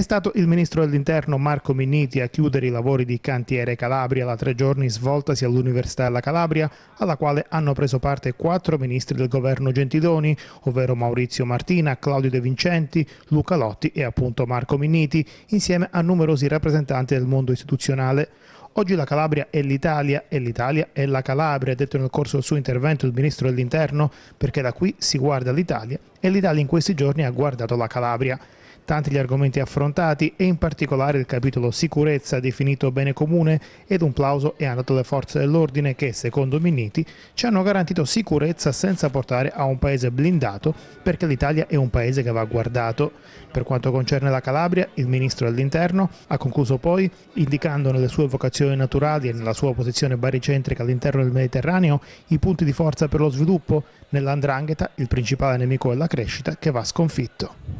È stato il ministro dell'interno Marco Minniti a chiudere i lavori di Cantiere Calabria, la tre giorni svoltasi all'Università della Calabria, alla quale hanno preso parte quattro ministri del governo Gentiloni, ovvero Maurizio Martina, Claudio De Vincenti, Luca Lotti e appunto Marco Minniti, insieme a numerosi rappresentanti del mondo istituzionale. Oggi la Calabria è l'Italia e l'Italia è la Calabria, ha detto nel corso del suo intervento il ministro dell'interno, perché da qui si guarda l'Italia e l'Italia in questi giorni ha guardato la Calabria. Tanti gli argomenti affrontati e in particolare il capitolo sicurezza definito bene comune ed un plauso è andato alle forze dell'ordine che, secondo Minniti, ci hanno garantito sicurezza senza portare a un paese blindato perché l'Italia è un paese che va guardato. Per quanto concerne la Calabria, il ministro dell'interno ha concluso poi indicando nelle sue vocazioni naturali e nella sua posizione baricentrica all'interno del Mediterraneo i punti di forza per lo sviluppo, nell'andrangheta il principale nemico della crescita che va sconfitto.